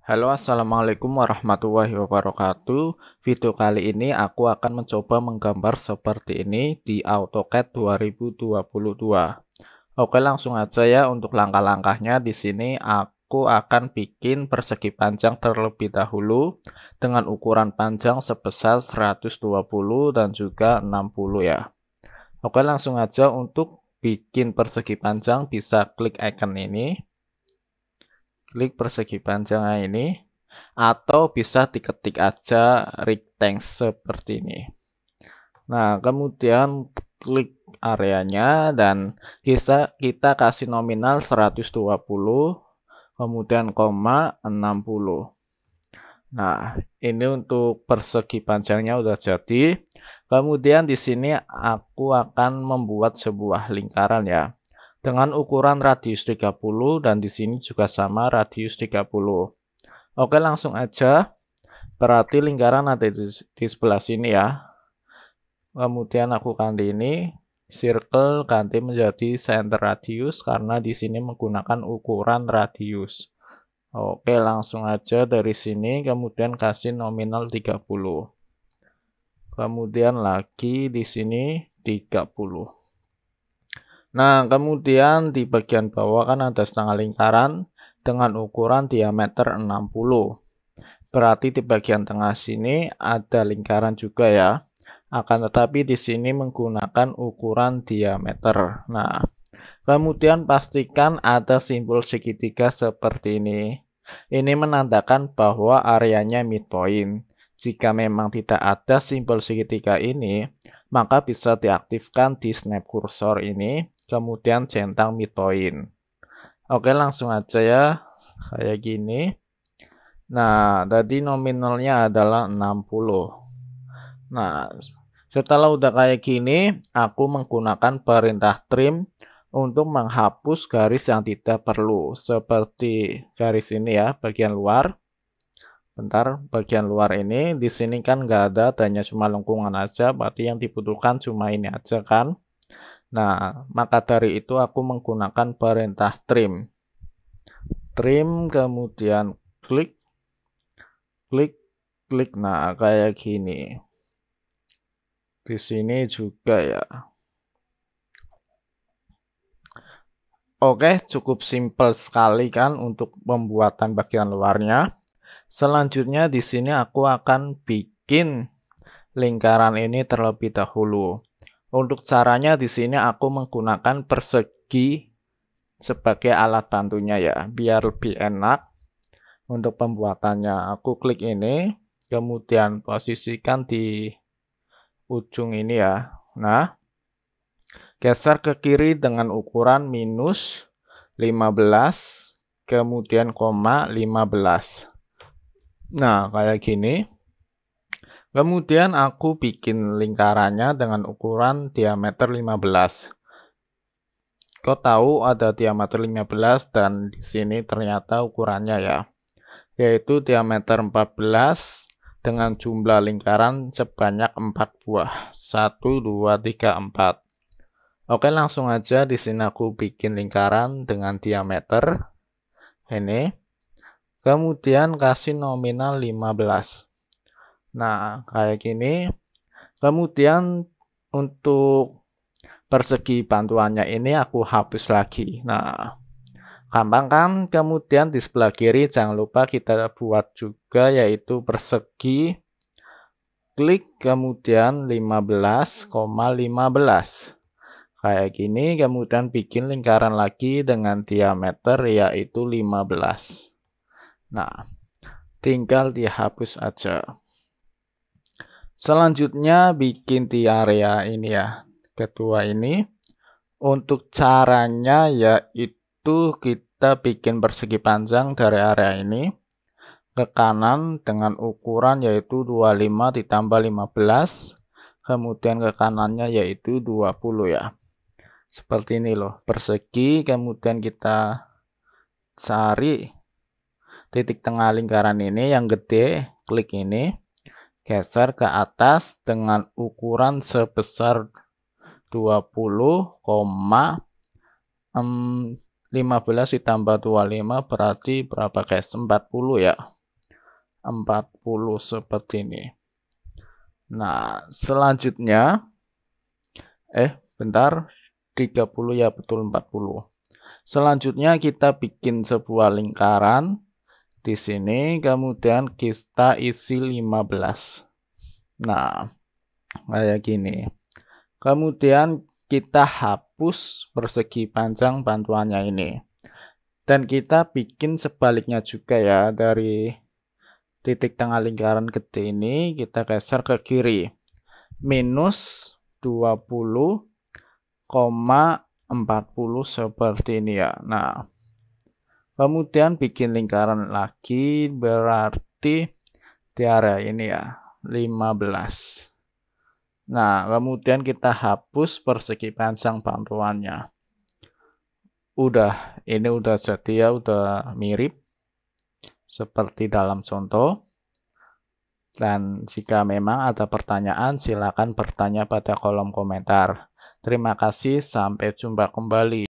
Halo assalamualaikum warahmatullahi wabarakatuh Video kali ini aku akan mencoba menggambar seperti ini di AutoCAD 2022 Oke langsung aja ya untuk langkah-langkahnya di sini aku akan bikin persegi panjang terlebih dahulu dengan ukuran panjang sebesar 120 dan juga 60 ya Oke langsung aja untuk bikin persegi panjang bisa klik icon ini klik persegi panjangnya ini atau bisa diketik aja rectangle seperti ini. Nah, kemudian klik areanya dan kita kita kasih nominal 120 kemudian koma 60. Nah, ini untuk persegi panjangnya udah jadi. Kemudian di sini aku akan membuat sebuah lingkaran ya dengan ukuran radius 30 dan di sini juga sama radius 30. Oke, langsung aja. Berarti lingkaran ada di, di sebelah sini ya. Kemudian aku ganti ini, circle ganti menjadi center radius karena di sini menggunakan ukuran radius. Oke, langsung aja dari sini kemudian kasih nominal 30. Kemudian lagi di sini 30. Nah, kemudian di bagian bawah kan ada setengah lingkaran dengan ukuran diameter 60. Berarti di bagian tengah sini ada lingkaran juga ya. Akan tetapi di sini menggunakan ukuran diameter. Nah, kemudian pastikan ada simbol segitiga seperti ini. Ini menandakan bahwa areanya midpoint. Jika memang tidak ada simbol segitiga ini, maka bisa diaktifkan di snap cursor ini, kemudian centang midpoint. Oke, langsung aja ya, kayak gini. Nah, tadi nominalnya adalah 60. Nah, setelah udah kayak gini, aku menggunakan perintah trim untuk menghapus garis yang tidak perlu, seperti garis ini ya, bagian luar. Bentar, bagian luar ini di sini kan nggak ada, tanya cuma lengkungan aja, berarti yang dibutuhkan cuma ini aja kan. Nah, maka dari itu aku menggunakan perintah trim. Trim kemudian klik klik klik nah kayak gini. Di sini juga ya. Oke, cukup simple sekali kan untuk pembuatan bagian luarnya. Selanjutnya di sini aku akan bikin lingkaran ini terlebih dahulu. Untuk caranya di sini aku menggunakan persegi sebagai alat bantunya ya, biar lebih enak untuk pembuatannya. Aku klik ini, kemudian posisikan di ujung ini ya. Nah, geser ke kiri dengan ukuran minus 15, kemudian koma 15. Nah, kayak gini. Kemudian aku bikin lingkarannya dengan ukuran diameter 15. Kau tahu ada diameter 15 dan di sini ternyata ukurannya ya. Yaitu diameter 14 dengan jumlah lingkaran sebanyak 4 buah. 1, 2, 3, 4. Oke langsung aja di sini aku bikin lingkaran dengan diameter. Ini. Kemudian kasih nominal 15. Nah, kayak gini. Kemudian untuk persegi bantuannya ini aku hapus lagi. Nah, gampang kan? Kemudian di sebelah kiri jangan lupa kita buat juga yaitu persegi klik kemudian 15,15 15. kayak gini kemudian bikin lingkaran lagi dengan diameter yaitu 15 Nah, tinggal dihapus aja. Selanjutnya bikin di area ini ya, kedua ini. Untuk caranya yaitu kita bikin persegi panjang dari area ini ke kanan dengan ukuran yaitu 25 ditambah 15 kemudian ke kanannya yaitu 20 ya seperti ini loh persegi kemudian kita cari titik tengah lingkaran ini yang gede, klik ini, geser ke atas dengan ukuran sebesar 20, 15 ditambah 25 berarti berapa guys? 40 ya. 40 seperti ini. Nah, selanjutnya eh bentar 30 ya betul 40. Selanjutnya kita bikin sebuah lingkaran di sini kemudian kita isi 15 nah kayak gini kemudian kita hapus persegi panjang bantuannya ini dan kita bikin sebaliknya juga ya dari titik tengah lingkaran gede ini kita geser ke kiri minus 20,40 seperti ini ya nah Kemudian bikin lingkaran lagi berarti tiara ini ya 15. Nah, kemudian kita hapus persegi panjang bantuannya. Udah, ini udah jadi ya, udah mirip seperti dalam contoh. Dan jika memang ada pertanyaan, silakan bertanya pada kolom komentar. Terima kasih, sampai jumpa kembali.